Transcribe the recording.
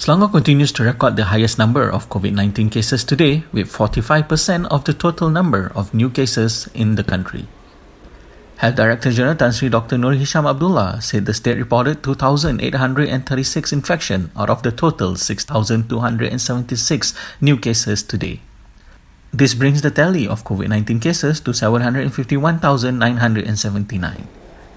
Selangor continues to record the highest number of COVID 19 cases today, with 45% of the total number of new cases in the country. Health Director General Tan Sri Dr. Nur Hisham Abdullah said the state reported 2,836 infection out of the total 6,276 new cases today. This brings the tally of COVID 19 cases to 751,979.